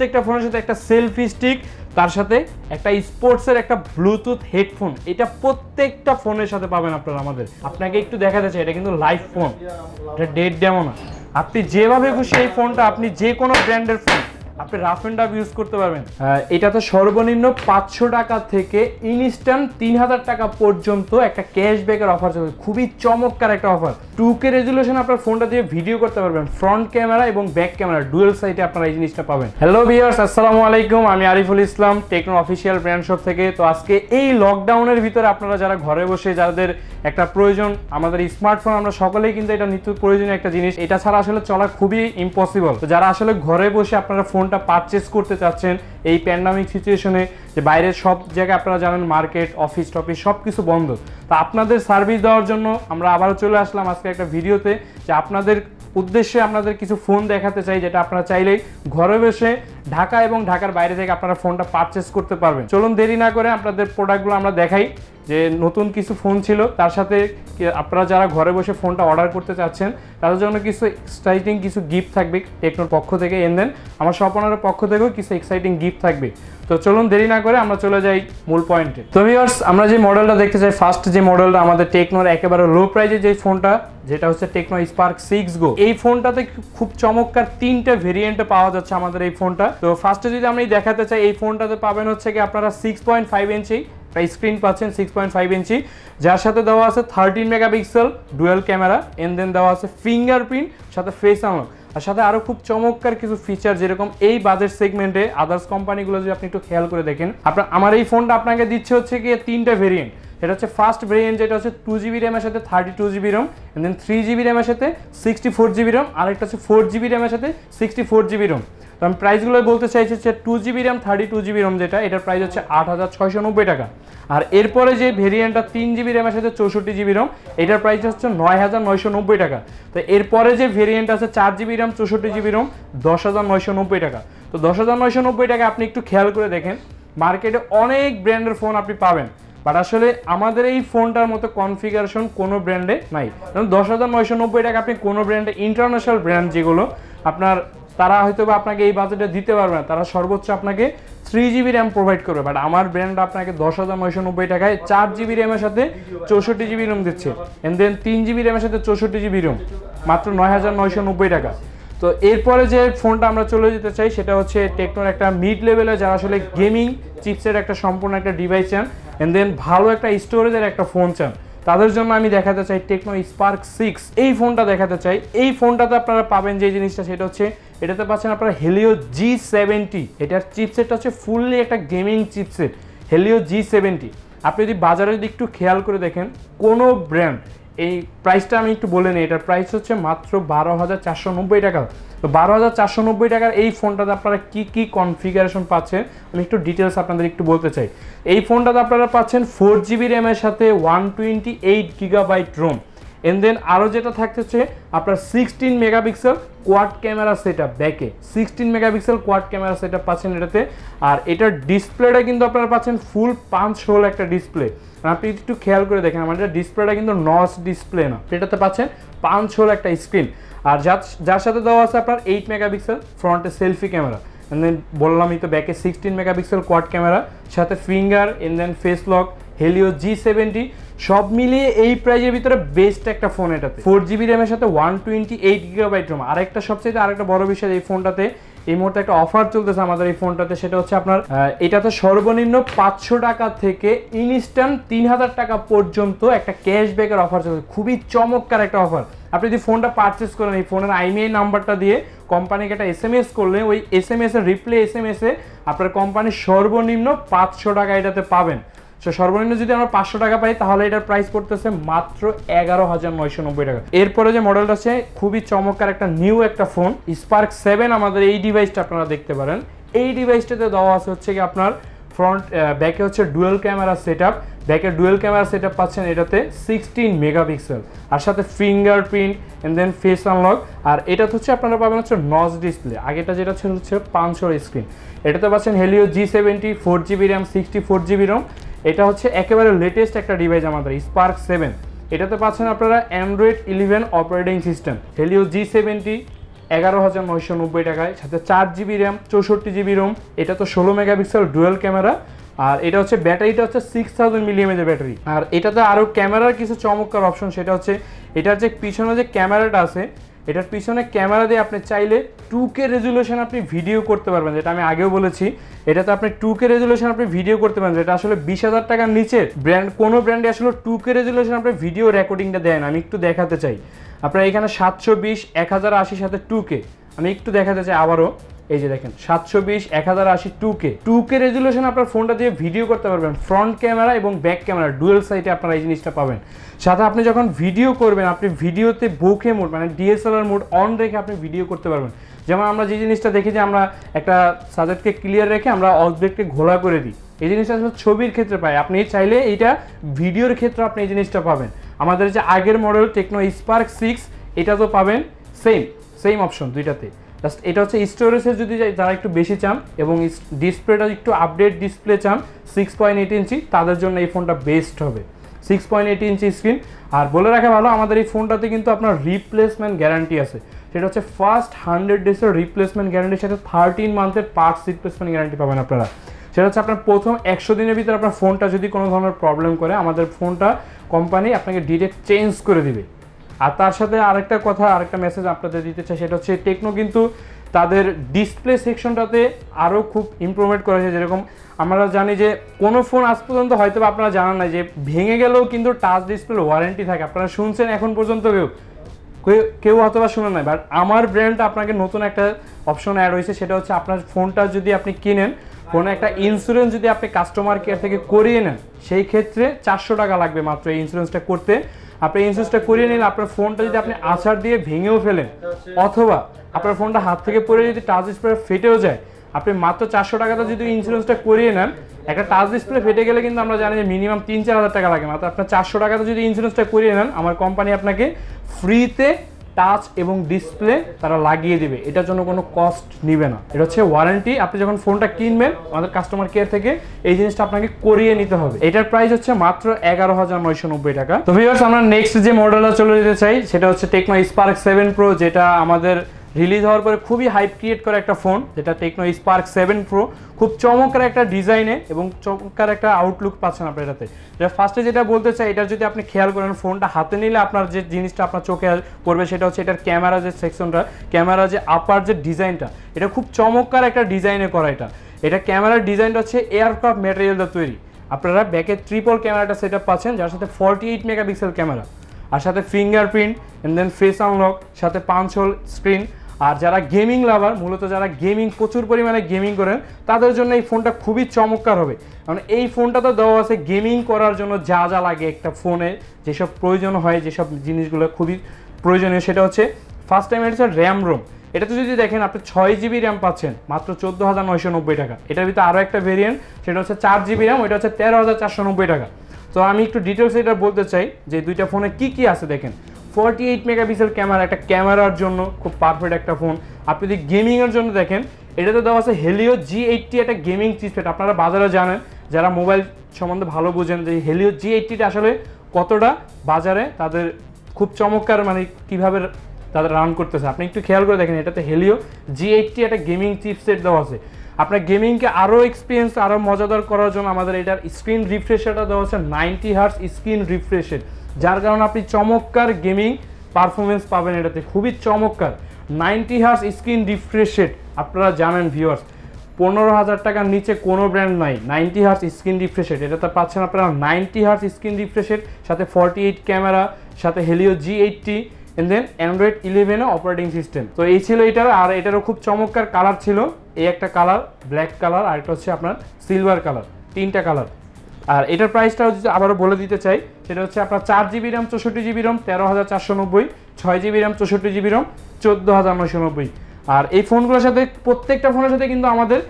প্রত্যেকটা ফোনের সাথে একটা সেলফি স্টিক তার সাথে একটা স্পোর্টসের একটা ব্লুটুথ হেডফোন এটা প্রত্যেকটা ফোনের সাথে পাবেন আপনারা আমাদের আপনাকে একটু দেখাতে চাই এটা কিন্তু লাইভ ফোন এটা ডেট ডেমো না আপনি যেভাবে খুশি এই ফোনটা আপনি যে কোনো ব্র্যান্ডের ফোন আপনি রাফ এন্ড রাফ ইউজ করতে পারবেন এটা তো সর্বনিম্ন পাঁচশো টাকা থেকে ইনস্ট্যান্ট তিন হাজার টাকা পর্যন্ত একটা ক্যাশব্যাকের অফার চলবে খুবই চমৎকার একটা অফার টু কে রেজুলেশন আপনার ফোনটা দিয়ে ভিডিও করতে পারবেন ফ্রন্ট ক্যামেরা এবং ব্যাক ক্যামেরা ডুয়েল সাইটে আপনারা এই জিনিসটা পাবেন হ্যালো ভিয়ার্স আসসালামু আলাইকুম আমি Ariful Islam Tecno official brand shop থেকে তো আজকে এই লকডাউনের ভিতরে আপনারা যারা ঘরে বসে যাদের একটা প্রয়োজন আমাদের স্মার্টফোন আমরা সকলেই কিন্তু এটা নিত্য প্রয়োজনীয় একটা জিনিস এটা ছাড়া আসলে চলা খুবই ইম্পসিবল তো যারা আসলে ঘরে বসে আপনারা ফোন ফোনটা পারচেস করতে চাচ্ছেন এই প্যান্ডামিক সিচুয়েশনে যে বাইরের সব জায়গায় আপনারা জানেন মার্কেট অফিস টফিস সব কিছু বন্ধ তা আপনাদের সার্ভিস দেওয়ার জন্য আমরা আবারও চলে আসলাম আজকে একটা ভিডিওতে যে আপনাদের উদ্দেশ্যে আপনাদের কিছু ফোন দেখাতে চাই যেটা আপনারা চাইলেই ঘরে বসে ঢাকা এবং ঢাকার বাইরে থেকে আপনারা ফোনটা পারচেস করতে পারবেন চলুন দেরি না করে আপনাদের প্রোডাক্টগুলো আমরা দেখাই যে নতুন কিছু ফোন ছিল তার সাথে আপনারা যারা ঘরে বসে ফোনটা অর্ডার করতে চাচ্ছেন তাদের জন্য কিছু এক্সাইটিং কিছু গিফট থাকবে টেকনোর পক্ষ থেকে এন দেন আমার স্বপনের পক্ষ থেকেও কিছু এক্সাইটিং গিফট থাকবে তো চলুন দেরি না করে আমরা চলে যাই মূল পয়েন্টে তো ভিওর্স আমরা যে মডেলটা দেখতে চাই ফার্স্ট যে মডেলটা আমাদের টেকনোর একেবারে লো প্রাইজে যে ফোনটা যেটা হচ্ছে টেকনো স্পার্ক সিক্স গো এই ফোনটাতে খুব চমৎকার তিনটা ভেরিয়েন্টে পাওয়া যাচ্ছে আমাদের এই ফোনটা তো ফার্স্টে যদি আমি দেখাতে চাই এই ফোনটাতে পাবেন হচ্ছে কি আপনারা six point five inch screen পাচ্ছেন সিক্স পয়েন্ট ফাইভ ইঞ্চি যার সাথে দেওয়া আছে thirteen megapixel dual camera and then দেওয়া আছে ফিঙ্গারপ্রিন্ট সাথে ফেস আনলক আর সাথে আরও খুব চমৎকার কিছু ফিচার যেরকম এই বাজেট সেগমেন্টে আদার্স কোম্পানিগুলো যদি আপনি একটু খেয়াল করে দেখেন আপনার আমার এই ফোনটা আপনাকে দিচ্ছে হচ্ছে কি তিনটা ভেরিয়েন্ট এটা হচ্ছে ফার্স্ট ভেরিয়েন্ট যেটা হচ্ছে টু জিবি র্যামের সাথে thirty two GB ROM and then three GB র্যামের সাথে সিক্সটি ফোর জিবি রোম আরেকটা হচ্ছে ফোর জিবি র্যামের সাথে সিক্সটি ফোর জিবি রোম তো আমি প্রাইসগুলো বলতে চাইছি হচ্ছে two GB RAM thirty two GB ROM যেটা এটার প্রাইস হচ্ছে আট হাজার ছয়শো নব্বই টাকা আর এরপরে যে ভেরিয়েন্টটা তিন জিবি র্যামের সাথে চৌষট্টি জিবি রোম এটার প্রাইস হচ্ছে নয় হাজার নয়শো নব্বই টাকা তো এরপরে যে ভেরিয়েন্ট আছে চার জিবি র্যাম চৌষট্টি জিবি রোম দশ হাজার নয়শো নব্বই টাকা তো দশ হাজার নয়শো নব্বই টাকা আপনি একটু খেয়াল করে দেখেন মার্কেটে অনেক ব্র্যান্ডের ফোন আপনি পাবেন বাট আসলে আমাদের এই ফোনটার মতো কনফিগারেশন কোনো ব্র্যান্ডে নাই কারণ দশ হাজার নয়শো নব্বই টাকা আপনি কোনো ব্র্যান্ডে ইন্টারন্যাশনাল ব্র্যান্ড যেগুলো আপনার তারা হয়তো বা আপনাকে এই বাজেটে দিতে পারবে না তারা সর্বোচ্চ আপনাকে থ্রি জিবি র্যাম প্রোভাইড করবে বাট আমার ব্র্যান্ড আপনাকে দশ হাজার নয়শো নব্বই টাকায় চার জিবি র্যামের সাথে চৌষট্টি জিবি রুম দিচ্ছে অ্যান্ড দেন তিন জিবি র্যামের সাথে চৌষট্টি জিবি রুম মাত্র নয় হাজার নয়শো নব্বই টাকা তো এরপরে যে ফোনটা আমরা চলে যেতে চাই সেটা হচ্ছে টেকনোর একটা মিড লেভেলে যারা আসলে গেমিং চিপসের একটা সম্পূর্ণ একটা ডিভাইস চান অ্যান্ড দেন ভালো একটা স্টোরেজের একটা ফোন চান তাদের জন্য আমি দেখাতে চাই টেকনো স্পার্ক সিক্স এই ফোনটা দেখাতে চাই এই ফোনটাতে আপনারা পাবেন যে জিনিসটা সেটা হচ্ছে এটাতে পাচ্ছেন আপনারা হেলিও জি সেভেন্টি এটার চিপসেটটা হচ্ছে ফুললি একটা gaming chipset Helio G seventy আপনি যদি বাজারে যদি একটু খেয়াল করে দেখেন কোনো ব্র্যান্ড এই প্রাইসটা আমি একটু বলে নিই এটার প্রাইস হচ্ছে মাত্র বারো হাজার চারশো নব্বই টাকা তো বারো হাজার চারশো নব্বই টাকার এই ফোনটাতে আপনারা কী কী কনফিগারেশন পাচ্ছেন আমি একটু ডিটেলস আপনাদের একটু বলতে চাই এই ফোনটাতে আপনারা পাচ্ছেন ফোর জিবি র্যামের সাথে one twenty eight gigabyte ROM and then আরও যেটা থাকতেছে আপনার sixteen megapixel quad camera set ব্যাকে sixteen megapixel quad camera set পাচ্ছেন এটাতে আর এটার ডিসপ্লেটা কিন্তু আপনারা পাচ্ছেন ফুল পাঁচ হোল একটা ডিসপ্লে আপনি একটু খেয়াল করে দেখেন আমার এটা ডিসপ্লেটা কিন্তু নস ডিসপ্লে না এটাতে পাচ্ছেন পাঁচ হোল একটা স্ক্রিন আর যার যার সাথে দেওয়া আছে আপনার এইট মেগাপিক্সেল ফ্রন্টে সেলফি ক্যামেরা এন দেন বললামই তো ব্যাকে সিক্সটিন মেগাপিক্সেল কোয়াড ক্যামেরা সাথে finger and then face lock Helio G seventy সব মিলিয়ে এই প্রাইজের ভিতরে বেস্ট একটা ফোন এটাতে ফোর জিবি র্যামের সাথে one twenty eight gigabyte ROM আরেকটা সবচেয়ে আরেকটা বড় বিষয় এই ফোনটাতে এই মুহূর্তে একটা অফার চলতেছে আমাদের এই ফোনটাতে সেটা হচ্ছে আপনার এটাতে সর্বনিম্ন পাঁচশো টাকা থেকে ইনস্ট্যান্ট তিন হাজার টাকা পর্যন্ত একটা ক্যাশব্যাকের অফার চলছে খুবই চমৎকার একটা অফার আপনি যদি ফোনটা পারচেস করেন এই ফোনের আইমিআই নাম্বারটা দিয়ে কোম্পানিকে একটা এস এম এস করলে ওই এস এম এস এর রিপ্লে এস এম এস এ আপনার কোম্পানির সর্বনিম্ন পাঁচশো টাকা এটাতে পাবেন সো সর্বনিম্ন যদি আমরা পাঁচশো টাকা পাই তাহলে এটার প্রাইস পড়তেছে মাত্র এগারো হাজার নয়শো নব্বই টাকা এরপরে যে মডেলটা আছে খুবই চমৎকার একটা নিউ একটা ফোন স্পার্ক সেভেন আমাদের এই ডিভাইসটা আপনারা দেখতে পারেন এই ডিভাইসটাতে দেওয়া আছে হচ্ছে কি আপনার ফ্রন্ট ব্যাকে হচ্ছে ডুয়েল ক্যামেরা সেট আপ ব্যাকে ডুয়েল ক্যামেরা সেট আপ পাচ্ছেন এটাতে সিক্সটিন মেগাপিক্সেল আর সাথে fingerprint and then face unlock আর এটাতে হচ্ছে আপনারা পাবেন হচ্ছে নজ ডিসপ্লে আগেটা যেটা ছিল হচ্ছে পাঁচশোর স্ক্রিন এটাতে পাচ্ছেন Helio G seventy four GB RAM sixty four GB ROM এটা হচ্ছে একেবারে লেটেস্ট একটা ডিভাইস আমাদের স্পার্ক সেভেন এটাতে পাচ্ছেন আপনারা Android eleven operating system Helio G seventy এগারো হাজার নয়শো নব্বই টাকায় সাথে চার জিবি র্যাম চৌষট্টি জিবি রোম এটা তো ষোলো মেগাপিক্সেল ডুয়েল ক্যামেরা আর এটা হচ্ছে ব্যাটারিটা হচ্ছে সিক্স থাউজেন্ড মিলিএমএজের ব্যাটারি আর এটাতে আরও ক্যামেরার কিছু চমৎকার অপশন সেটা হচ্ছে এটা হচ্ছে পিছনে যে ক্যামেরাটা আছে এটার পিছনে ক্যামেরা দিয়ে আপনি চাইলে টু কে রেজুলেশন আপনি ভিডিও করতে পারবেন যেটা আমি আগেও বলেছি এটাতে আপনি টু কে রেজুলেশন আপনি ভিডিও করতে পারবেন যেটা আসলে বিশ হাজার টাকার নিচে ব্র্যান্ড কোনো ব্র্যান্ডে আসলে টু কে রেজুলেশন আপনি ভিডিও রেকর্ডিংটা দেন আমি একটু দেখাতে চাই আপনার এখানে সাতশো বিশ এক হাজার আশির সাথে টু কে আমি একটু দেখাতে চাই আবারও এই যে দেখেন সাতশো বিশ এক হাজার আশি two K two K resolution আপনার ফোনটা দিয়ে ভিডিও করতে পারবেন ফ্রন্ট ক্যামেরা এবং ব্যাক ক্যামেরা ডুয়েল সাইটে আপনারা এই জিনিসটা পাবেন সাথে আপনি যখন ভিডিও করবেন আপনি ভিডিওতে বোকে মোড মানে ডিএসএলআর মোড অন রেখে আপনি ভিডিও করতে পারবেন যেমন আমরা যে জিনিসটা দেখি যে আমরা একটা সাজেক্টকে ক্লিয়ার রেখে আমরা অবজেক্টকে ঘোলা করে দিই এই জিনিসটা আসলে ছবির ক্ষেত্রে পাই আপনি চাইলে এইটা ভিডিওর ক্ষেত্রে আপনি এই জিনিসটা পাবেন আমাদের যে আগের মডেল টেকনো স্পার্ক সিক্স এটা তো পাবেন সেম সেম অপশন দুইটাতে জাস্ট এটা হচ্ছে স্টোরেজে যদি যারা একটু বেশি চান এবং ডিসপ্লেটা একটু আপডেট ডিসপ্লে চান সিক্স পয়েন্ট এইট ইঞ্চি তাদের জন্য এই ফোনটা বেস্ট হবে six point eight inch screen আর বলে রাখা ভালো আমাদের এই ফোনটাতে কিন্তু আপনার রিপ্লেসমেন্ট গ্যারান্টি আছে সেটা হচ্ছে ফার্স্ট হান্ড্রেড ডেজের রিপ্লেসমেন্ট গ্যারান্টির সাথে থার্টিন মান্থের পার্টস রিপ্লেসমেন্ট গ্যারান্টি পাবেন আপনারা সেটা হচ্ছে আপনার প্রথম একশো দিনের ভিতরে আপনার ফোনটা যদি কোনো ধরনের প্রবলেম করে আমাদের ফোনটা কোম্পানি আপনাকে ডিরেক্ট চেঞ্জ করে দিবে আর তার সাথে আরেকটা কথা আরেকটা মেসেজ আপনাদের দিতে চাই সেটা হচ্ছে টেকনো কিন্তু তাদের ডিসপ্লে সেকশনটাতে আরও খুব ইম্প্রুভমেন্ট করেছে যেরকম আমরা জানি যে কোনো ফোন আজ পর্যন্ত হয়তো আপনারা জানান নাই যে ভেঙে গেলেও কিন্তু টাচ ডিসপ্লে ওয়ারেন্টি থাকে আপনারা শুনছেন এখন পর্যন্ত কেউ কেউ হয়তো বা শুনে নাই বাট আমার ব্র্যান্ডটা আপনাকে নতুন একটা অপশন অ্যাড হয়েছে সেটা হচ্ছে আপনার ফোনটা যদি আপনি কিনেন কোনো একটা ইন্স্যুরেন্স যদি আপনি কাস্টমার কেয়ার থেকে করিয়ে নেন সেই ক্ষেত্রে চারশো টাকা লাগবে মাত্র এই ইন্স্যুরেন্সটা করতে আপনি ইন্স্যুরেন্সটা করিয়ে নিন আপনার ফোনটা যদি আপনি আচার দিয়ে ভেঙেও ফেলেন অথবা আপনার ফোনটা হাত থেকে পড়ে যদি টাচ ডিসপ্লে ফেটেও যায় আপনি মাত্র চারশো টাকাতে যদি ইন্স্যুরেন্সটা করিয়ে নেন একটা টাচ ডিসপ্লে ফেটে গেলে কিন্তু আমরা জানি যে মিনিমাম তিন চার হাজার টাকা লাগে মাত্র আপনার চারশো টাকাতে যদি ইন্স্যুরেন্সটা করিয়ে নেন আমার কোম্পানি আপনাকে ফ্রিতে টাচ এবং ডিসপ্লে তারা লাগিয়ে দিবে এটার জন্য কোনো কস্ট নিবে না এটা হচ্ছে ওয়ারেন্টি আপনি যখন ফোনটা কিনবেন আমাদের কাস্টমার কেয়ার থেকে এই জিনিসটা আপনাকে করিয়ে নিতে হবে এটার প্রাইস হচ্ছে মাত্র এগারো হাজার নয়শো নব্বই টাকা তো ভিউয়ার্স আমরা নেক্সট যে মডেলটা চলে যেতে চাই সেটা হচ্ছে টেকনো স্পার্ক সেভেন প্রো যেটা আমাদের রিলিজ হওয়ার পরে খুবই হাইপ ক্রিয়েট করা একটা ফোন যেটা টেকনো স্পার্ক সেভেন প্রো খুব চমৎকার একটা ডিজাইনে এবং চমকার একটা আউটলুক পাচ্ছেন আপনার এটাতে যেটা ফার্স্টে যেটা বলতে চাই এটা যদি আপনি খেয়াল করেন ফোনটা হাতে নিলে আপনার যে জিনিসটা আপনার চোখে পড়বে সেটা হচ্ছে এটার ক্যামেরা যে সেকশনটা ক্যামেরা যে আপার যে ডিজাইনটা এটা খুব চমৎকার একটা ডিজাইনে করা এটা এটা ক্যামেরার ডিজাইনটা হচ্ছে এয়ারক্রাফট ম্যাটেরিয়ালটা তৈরি আপনারা ব্যাকের ট্রিপল ক্যামেরাটা সেট পাচ্ছেন যার সাথে ফর্টি এইট মেগাপিক্সেল ক্যামেরা আর সাথে fingerprint and then face unlock সাথে পাঞ্চ হোল স্ক্রিন আর যারা গেমিং লাভার মূলত যারা গেমিং প্রচুর পরিমাণে গেমিং করেন তাদের জন্য এই ফোনটা খুবই চমৎকার হবে কারণ এই ফোনটা তো দেওয়া আছে গেমিং করার জন্য যা যা লাগে একটা ফোনে যেসব প্রয়োজন হয় যেসব জিনিসগুলো খুবই প্রয়োজনীয় সেটা হচ্ছে ফার্স্ট টাইম এটা হচ্ছে র্যাম রোম এটাতে যদি দেখেন আপনি ছয় জিবি র্যাম পাচ্ছেন মাত্র চোদ্দো হাজার নয়শো নব্বই টাকা এটার ভিতরে আরও একটা ভেরিয়েন্ট সেটা হচ্ছে চার জিবি র্যাম ওইটা হচ্ছে তেরো হাজার চারশো নব্বই টাকা তো আমি একটু ডিটেলস এটা বলতে চাই যে দুইটা ফোনে কি কি আছে দেখেন ফর্টি এইট মেগাপিক্সেল ক্যামেরা একটা ক্যামেরার জন্য খুব পারফেক্ট একটা ফোন আপনি যদি গেমিংয়ের জন্য দেখেন এটাতে দেওয়া আছে হেলিও জি এইটটি একটা গেমিং চিপসেট আপনারা বাজারে জানেন যারা মোবাইল সম্বন্ধে ভালো বোঝেন যে হেলিও জি এইটটিটা আসলে কতটা বাজারে তাদের খুব চমৎকার মানে কীভাবে তাদের রান করতেছে আপনি একটু খেয়াল করে দেখেন এটাতে হেলিও জি এইটটি একটা গেমিং চিপসেট দেওয়া আছে আপনার গেমিংকে আরও এক্সপিরিয়েন্স আরও মজাদার করার জন্য আমাদের এটার স্ক্রিন রিফ্রেশারটা দেওয়া আছে নাইনটি হার্স স্ক্রিন রিফ্রেশার যার কারণে আপনি চমৎকার গেমিং পারফরমেন্স পাবেন এটাতে খুবই চমৎকার ninety hertz screen refresh rate আপনারা জানেন ভিউয়ার্স পনেরো হাজার টাকার নিচে কোনো ব্র্যান্ড নাই ninety hertz screen refresh rate এটাতে পাচ্ছেন আপনারা ninety hertz screen refresh rate সাথে ফর্টি এইট ক্যামেরা সাথে Helio G eighty and then Android ইলেভেনে অপারেটিং সিস্টেম তো এই ছিল এটার আর এটারও খুব চমৎকার কালার ছিল এই একটা কালার ব্ল্যাক কালার আর এটা হচ্ছে আপনার সিলভার কালার তিনটা কালার আর এটার প্রাইসটাও যদি আবারও বলে দিতে চাই সেটা হচ্ছে আপনার চার জিবি র্যাম চৌষট্টি জিবি রম তেরো হাজার চারশো নব্বই ছয় জিবি র্যাম চৌষট্টি জিবি রম চোদ্দো হাজার নশো নব্বই আর এই ফোনগুলোর সাথে প্রত্যেকটা ফোনের সাথে কিন্তু আমাদের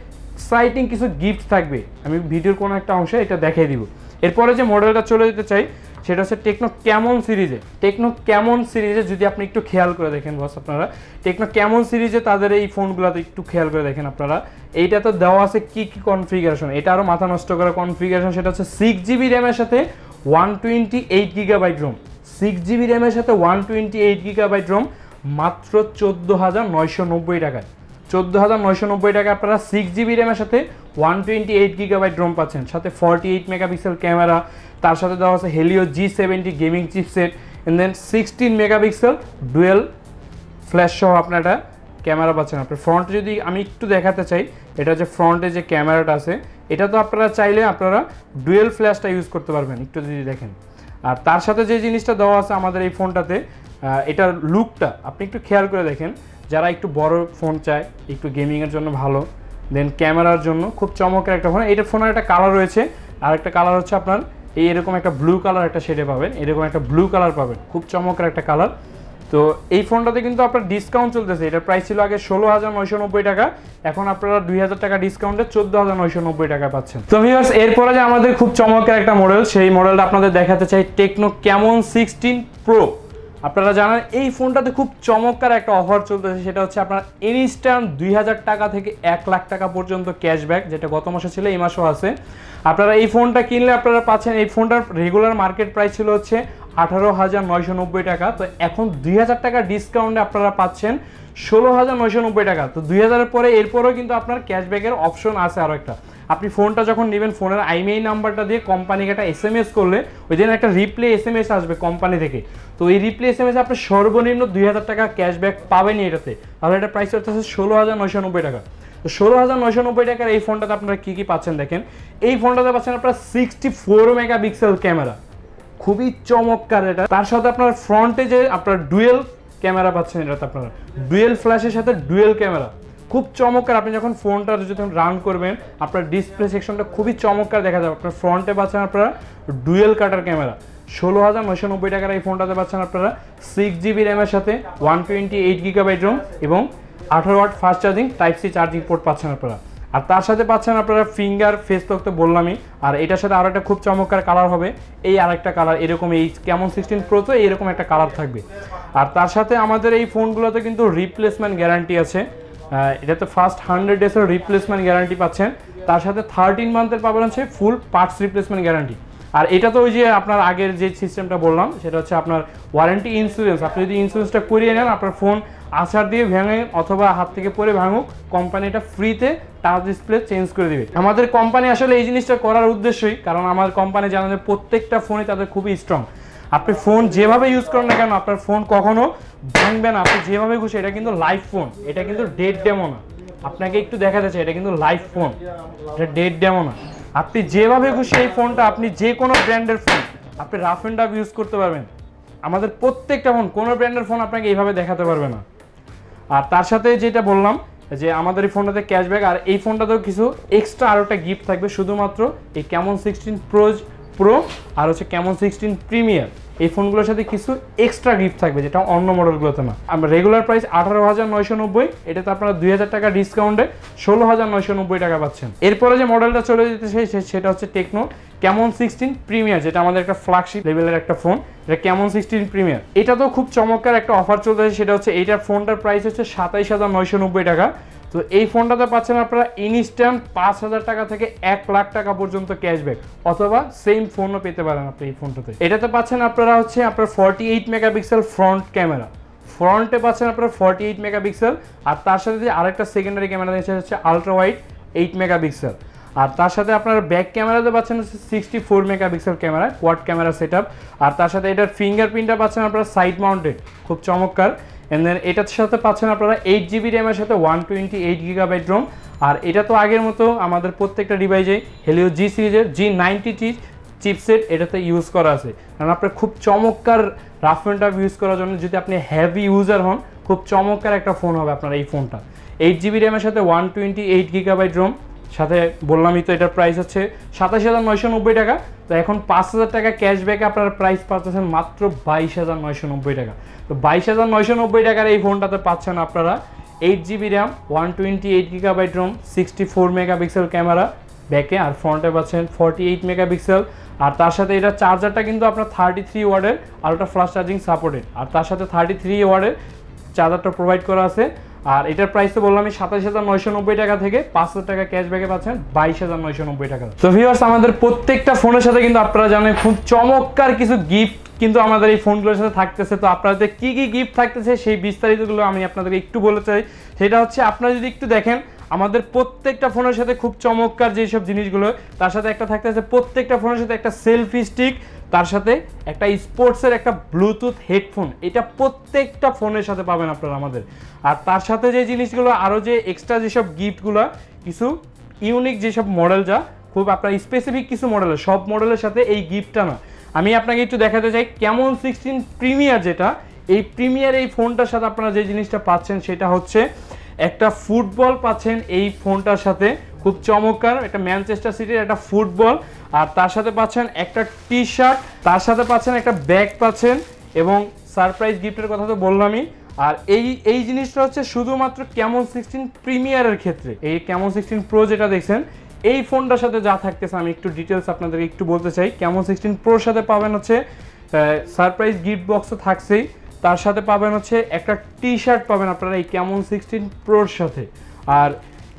সাইটিং কিছু গিফট থাকবে আমি ভিডিওর কোনো একটা অংশে এটা দেখিয়ে দিব এরপরে যে মডেলটা চলে যেতে চাই সেটা হচ্ছে টেকনো ক্যামন সিরিজে টেকনো ক্যামন সিরিজে যদি আপনি একটু খেয়াল করে দেখেন বস আপনারা টেকনো ক্যামন সিরিজে তাদের এই ফোনগুলোতে একটু খেয়াল করে দেখেন আপনারা এইটা তো দেওয়া আছে কী কী কনফিগারেশন এটা আরও মাথা নষ্ট করা কনফিগারেশন সেটা হচ্ছে সিক্স জিবি র্যামের সাথে one twenty eight gigabyte ROM six GB র্যামের সাথে one twenty eight gigabyte ROM মাত্র চোদ্দো হাজার নয়শো নব্বই টাকায় চোদ্দো হাজার নয়শো নব্বই টাকা আপনারা সিক্স জিবি র্যামের সাথে one twenty eight gigabyte ROM পাচ্ছেন সাথে ফর্টি এইট মেগাপিক্সেল ক্যামেরা তার সাথে দেওয়া আছে Helio G seventy gaming chipset and then sixteen megapixel dual flash সহ আপনার এটা ক্যামেরা পাচ্ছেন আপনার ফ্রন্টে যদি আমি একটু দেখাতে চাই এটা হচ্ছে ফ্রন্টে যে ক্যামেরাটা আছে এটা তো আপনারা চাইলে আপনারা ডুয়েল ফ্ল্যাশটা ইউজ করতে পারবেন একটু যদি দেখেন আর তার সাথে যে জিনিসটা দেওয়া আছে আমাদের এই ফোনটাতে এটার লুকটা আপনি একটু খেয়াল করে দেখেন যারা একটু বড় ফোন চায় একটু গেমিংয়ের জন্য ভালো দেন ক্যামেরার জন্য খুব চমকের একটা ফোন এটা ফোনের একটা কালার রয়েছে আর একটা কালার হচ্ছে আপনার এই এরকম একটা ব্লু কালার একটা শেডে পাবেন এরকম একটা ব্লু কালার পাবেন খুব চমকের একটা কালার তো এই ফোনটাতে কিন্তু আপনার ডিসকাউন্ট চলতেছে এটার প্রাইস ছিল আগে ষোলো হাজার নয়শো নব্বই টাকা এখন আপনারা দুই হাজার টাকা ডিসকাউন্টে চোদ্দো হাজার নয়শো নব্বই টাকা পাচ্ছেন তো ভিউর্স এরপরে যে আমাদের খুব চমকের একটা মডেল সেই মডেলটা আপনাদের দেখাতে চাই টেকনো ক্যামন সিক্সটিন প্রো আপনারা জানেন এই ফোনটাতে খুব চমৎকার একটা অফার চলতেছে সেটা হচ্ছে আপনার ইনস্ট্যান্ট দুই হাজার টাকা থেকে এক লাখ টাকা পর্যন্ত ক্যাশব্যাক যেটা গত মাসে ছিল এই মাসেও আছে আপনারা এই ফোনটা কিনলে আপনারা পাচ্ছেন এই ফোনটার রেগুলার মার্কেট প্রাইস ছিল হচ্ছে আঠারো হাজার নয়শো নব্বই টাকা তো এখন দুই হাজার টাকা ডিসকাউন্টে আপনারা পাচ্ছেন ষোলো হাজার নয়শো নব্বই টাকা তো দুই হাজারের পরে এরপরেও কিন্তু আপনার ক্যাশব্যাকের অপশন আছে আরও একটা আপনি ফোনটা যখন নেবেন ফোনের আইমিআই নাম্বারটা দিয়ে কোম্পানিকে একটা এস এম এস করলে ওই দিন একটা রিপ্লে এস এম এস আসবে কোম্পানি থেকে তো এই রিপ্লে এস এম এস আপনি সর্বনিম্ন দুই হাজার টাকা ক্যাশব্যাক পাবেনি এটাতে তাহলে এটা প্রাইস হচ্ছে ষোলো হাজার নয়শো নব্বই টাকা তো ষোলো হাজার নয়শো নব্বই টাকার এই ফোনটাতে আপনারা কী কী পাচ্ছেন দেখেন এই ফোনটাতে পাচ্ছেন আপনারা সিক্সটি ফোর মেগাপিক্সেল ক্যামেরা খুবই চমৎকার এটা তার সাথে আপনার ফ্রন্টে যে আপনার ডুয়েল ক্যামেরা পাচ্ছেন এটাতে আপনারা ডুয়েল ফ্ল্যাশের সাথে ডুয়েল ক্যামেরা খুব চমৎকার আপনি যখন ফোনটা যখন রান করবেন আপনার ডিসপ্লে সেকশনটা খুবই চমৎকার দেখা যাবে আপনার ফ্রন্টে পাচ্ছেন আপনারা ডুয়েল কাটার ক্যামেরা ষোলো হাজার নয়শো নব্বই টাকার এই ফোনটাতে পাচ্ছেন আপনারা সিক্স জিবি র্যামের সাথে one twenty eight gigabyte ROM এবং আঠারো watt fast charging type C charging port পাচ্ছেন আপনারা আর তার সাথে পাচ্ছেন আপনারা ফিঙ্গার ফেস তো বললামই আর এটার সাথে আরও একটা খুব চমৎকার কালার হবে এই আর একটা কালার এরকম এই কেমন সিক্সটিন প্রো তো এরকম একটা কালার থাকবে আর তার সাথে আমাদের এই ফোনগুলোতে কিন্তু রিপ্লেসমেন্ট গ্যারান্টি আছে এটাতে ফার্স্ট হান্ড্রেড ডেসের রিপ্লেসমেন্ট গ্যারান্টি পাচ্ছেন তার সাথে থার্টিন মান্থের পাবেন হচ্ছে ফুল পার্টস রিপ্লেসমেন্ট গ্যারান্টি আর এটা তো ওই যে আপনার আগের যে সিস্টেমটা বললাম সেটা হচ্ছে আপনার ওয়ারেন্টি ইন্স্যুরেন্স আপনি যদি ইন্স্যুরেন্সটা করিয়ে নেন আপনার ফোন আসার দিয়ে ভেঙে অথবা হাত থেকে পরে ভাঙুক কোম্পানি এটা ফ্রিতে টাচ ডিসপ্লে চেঞ্জ করে দেবে আমাদের কোম্পানি আসলে এই জিনিসটা করার উদ্দেশ্যই কারণ আমার কোম্পানি জানালে প্রত্যেকটা ফোনে তাদের খুবই স্ট্রং আপনি ফোন যেভাবে ইউজ করেন না কেন আপনার ফোন কখনো ভাঙবে না আপনি যেভাবে ঘুষে এটা কিন্তু লাইভ ফোন এটা কিন্তু ডেট ডেমো না আপনাকে একটু দেখা যাচ্ছে এটা কিন্তু লাইভ ফোন এটা ডেট ডেমো না আপনি যেভাবে ঘুষে এই ফোনটা আপনি যে কোনো ব্র্যান্ডের ফোন আপনি রাফ অ্যান্ড রাফ ইউজ করতে পারবেন আমাদের প্রত্যেকটা ফোন কোনো ব্র্যান্ডের ফোন আপনাকে এইভাবে দেখাতে পারবে না আর তার সাথে যেটা বললাম যে আমাদের এই ফোনটাতে ক্যাশব্যাক আর এই ফোনটাতেও কিছু এক্সট্রা আরও একটা গিফট থাকবে শুধুমাত্র এই ক্যামন সিক্সটিন প্রোজ প্রো আর হচ্ছে ক্যামন সিক্সটিন প্রিমিয়ার এই ফোনগুলোর সাথে কিছু এক্সট্রা গিফট থাকবে যেটা অন্য মডেলগুলোতে না আমরা রেগুলার প্রাইস আঠারো হাজার নয়শো নব্বই এটাতে আপনারা দুই হাজার টাকা ডিসকাউন্টে ষোলো হাজার নয়শো নব্বই টাকা পাচ্ছেন এরপরে যে মডেলটা চলে যেতে সেটা হচ্ছে টেকনো ক্যামন সিক্সটিন প্রিমিয়ার যেটা আমাদের একটা ফ্ল্যাগশিপ লেভেলের একটা ফোন এটা ক্যামন সিক্সটিন প্রিমিয়ার এটা তো খুব চমৎকার একটা অফার চলতেছে সেটা হচ্ছে এইটার ফোনটার প্রাইস হচ্ছে সাতাইশ হাজার নয়শো নব্বই টাকা তো এই ফোনটাতে পাচ্ছেন আপনারা ইনস্ট্যান্ট পাঁচ হাজার টাকা থেকে এক লাখ টাকা পর্যন্ত ক্যাশব্যাক অথবা সেম ফোনও পেতে পারেন আপনি এই ফোনটাতে এটাতে পাচ্ছেন আপনারা হচ্ছে আপনার forty eight megapixel front camera ফ্রন্টে পাচ্ছেন আপনার ফর্টি এইট মেগাপিক্সেল আর তার সাথে যে আরেকটা সেকেন্ডারি ক্যামেরা দিয়েছে হচ্ছে আলট্রা হোয়াইট এইট মেগাপিক্সেল আর তার সাথে আপনার ব্যাক ক্যামেরাতে পাচ্ছেন হচ্ছে sixty four megapixel camera quad camera set আর তার সাথে এটার প্রিন্টটা পাচ্ছেন আপনার সাইড মাউন্টেড খুব চমৎকার এন্ড দেন এটার সাথে পাচ্ছেন আপনারা এইট জিবি র্যামের সাথে one twenty eight gigabyte ROM আর এটা তো আগের মতো আমাদের প্রত্যেকটা ডিভাইসে হেলিও জি সিরিজের জি নাইনটি টি চিপসেট এটাতে ইউজ করা আছে কারণ আপনার খুব চমৎকার রাফ অ্যান্ড টাফ ইউজ করার জন্য যদি আপনি হ্যাভি ইউজার হন খুব চমৎকার একটা ফোন হবে আপনার এই ফোনটা এইট জিবি র্যামের সাথে one twenty eight gigabyte ROM সাথে বললামই তো এটার প্রাইস হচ্ছে সাতাশ হাজার নয়শো নব্বই টাকা তো এখন পাঁচ হাজার টাকা ক্যাশব্যাকে আপনারা প্রাইস পাচ্ছেন মাত্র বাইশ হাজার নয়শো নব্বই টাকা তো বাইশ হাজার নয়শো নব্বই টাকার এই ফোনটাতে পাচ্ছেন আপনারা eight GB RAM one twenty eight gigabyte ROM sixty four megapixel camera ব্যাকে আর ফ্রন্টে পাচ্ছেন ফর্টি এইট মেগাপিক্সেল আর তার সাথে এটা চার্জারটা কিন্তু আপনার থার্টি থ্রি ওয়ার্ডের আর ওটা ফ্লাস্ট চার্জিং সাপোর্টেড আর তার সাথে থার্টি থ্রি ওয়ার্ডের চার্জারটা প্রোভাইড করা আছে আর এটার প্রাইস তো বললাম সাতাশ হাজার নয়শো নব্বই টাকা থেকে পাঁচ হাজার টাকা ক্যাশব্যাকে পাচ্ছেন বাইশ হাজার নয়শো নব্বই টাকা তো ভিউয়ার্স আমাদের প্রত্যেকটা ফোনের সাথে কিন্তু আপনারা জানেন খুব চমৎকার কিছু গিফট কিন্তু আমাদের এই ফোনগুলোর সাথে থাকতেছে তো আপনাদের কি কি গিফট থাকতেছে সেই বিস্তারিতগুলো আমি আপনাদের একটু বলতে চাই সেটা হচ্ছে আপনারা যদি একটু দেখেন আমাদের প্রত্যেকটা ফোনের সাথে খুব চমৎকার যেসব জিনিসগুলো তার সাথে একটা থাকতেছে প্রত্যেকটা ফোনের সাথে একটা সেলফি স্টিক তার সাথে একটা স্পোর্টসের একটা ব্লুটুথ হেডফোন এটা প্রত্যেকটা ফোনের সাথে পাবেন আপনারা আমাদের আর তার সাথে যে জিনিসগুলো আরও যে এক্সট্রা যেসব গিফটগুলো কিছু ইউনিক যেসব মডেল যা খুব আপনার স্পেসিফিক কিছু মডেলের সব মডেলের সাথে এই গিফটটা না আমি আপনাকে একটু দেখাতে চাই কেমন সিক্সটিন প্রিমিয়ার যেটা এই প্রিমিয়ার এই ফোনটার সাথে আপনারা যে জিনিসটা পাচ্ছেন সেটা হচ্ছে একটা ফুটবল পাচ্ছেন এই ফোনটার সাথে খুব চমৎকার একটা ম্যানচেস্টার সিটির একটা ফুটবল আর তার সাথে পাচ্ছেন একটা টি শার্ট তার সাথে পাচ্ছেন একটা ব্যাগ পাচ্ছেন এবং সারপ্রাইজ গিফটের কথা তো বললামই আর এই এই জিনিসটা হচ্ছে শুধুমাত্র ক্যামন সিক্সটিন প্রিমিয়ারের ক্ষেত্রে এই ক্যামন সিক্সটিন প্রো যেটা দেখছেন এই ফোনটার সাথে যা থাকতেছে আমি একটু ডিটেলস আপনাদেরকে একটু বলতে চাই ক্যামন সিক্সটিন প্রোর সাথে পাবেন হচ্ছে সারপ্রাইজ গিফট বক্স তো থাকছেই তার সাথে পাবেন হচ্ছে একটা টি শার্ট পাবেন আপনারা এই ক্যামন সিক্সটিন প্রোর সাথে আর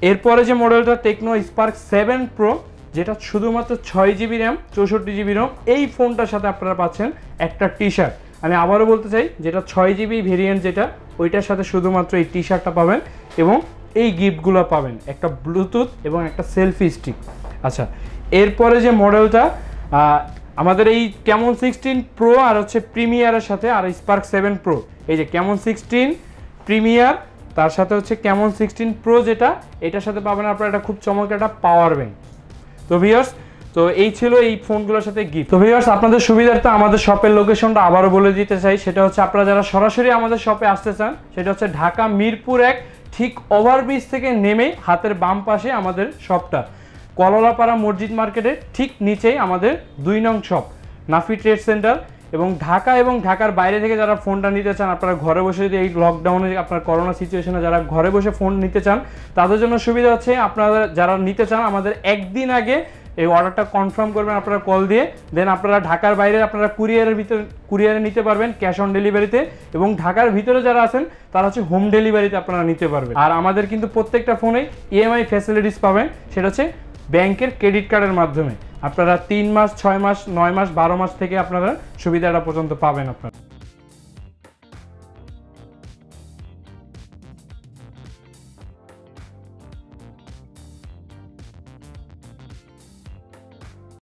এরপরে যে মডেলটা টেকনো স্পার্ক সেভেন প্রো যেটা শুধুমাত্র ছয় জিবি র্যাম চৌষট্টি জিবি রম এই ফোনটার সাথে আপনারা পাচ্ছেন একটা টি শার্ট আমি আবারও বলতে চাই যেটা ছয় জিবি ভেরিয়েন্ট যেটা ওইটার সাথে শুধুমাত্র এই টি শার্টটা পাবেন এবং এই গিফটগুলো পাবেন একটা ব্লুটুথ এবং একটা সেলফি স্টিক আচ্ছা এরপরে যে মডেলটা আমাদের এই ক্যামন সিক্সটিন প্রো আর হচ্ছে প্রিমিয়ারের সাথে আর স্পার্ক সেভেন প্রো এই যে ক্যামন সিক্সটিন প্রিমিয়ার তার সাথে হচ্ছে ক্যামন সিক্সটিন প্রো যেটা এটার সাথে পাবেন আপনারা একটা খুব চমক একটা পাওয়ার ব্যাঙ্ক তো ভিওর্স তো এই ছিল এই ফোনগুলোর সাথে গিফট তো ভিওর্স আপনাদের সুবিধার্থে আমাদের শপের লোকেশনটা আবারও বলে দিতে চাই সেটা হচ্ছে আপনারা যারা সরাসরি আমাদের শপে আসতে চান সেটা হচ্ছে ঢাকা মিরপুর এক ঠিক ওভারব্রিজ থেকে নেমে হাতের বাম পাশে আমাদের শপটা কললাপাড়া মসজিদ মার্কেটের ঠিক নিচেই আমাদের দুই নং শপ নাফি ট্রেড সেন্টার এবং ঢাকা এবং ঢাকার বাইরে থেকে যারা ফোনটা নিতে চান আপনারা ঘরে বসে যদি এই লকডাউনে আপনার করোনা সিচুয়েশনে যারা ঘরে বসে ফোন নিতে চান তাদের জন্য সুবিধা হচ্ছে আপনারা যারা নিতে চান আমাদের একদিন আগে এই অর্ডারটা কনফার্ম করবেন আপনারা কল দিয়ে দেন আপনারা ঢাকার বাইরে আপনারা কুরিয়ারের ভিতরে কুরিয়ারে নিতে পারবেন ক্যাশ অন ডেলিভারিতে এবং ঢাকার ভিতরে যারা আছেন তারা হচ্ছে হোম ডেলিভারিতে আপনারা নিতে পারবেন আর আমাদের কিন্তু প্রত্যেকটা ফোনে ইএমআই ফ্যাসিলিটিস পাবেন সেটা হচ্ছে ব্যাংকের ক্রেডিট কার্ডের মাধ্যমে আপনারা তিন মাস ছয় মাস নয় মাস বারো মাস থেকে আপনারা সুবিধাটা পর্যন্ত পাবেন আপনারা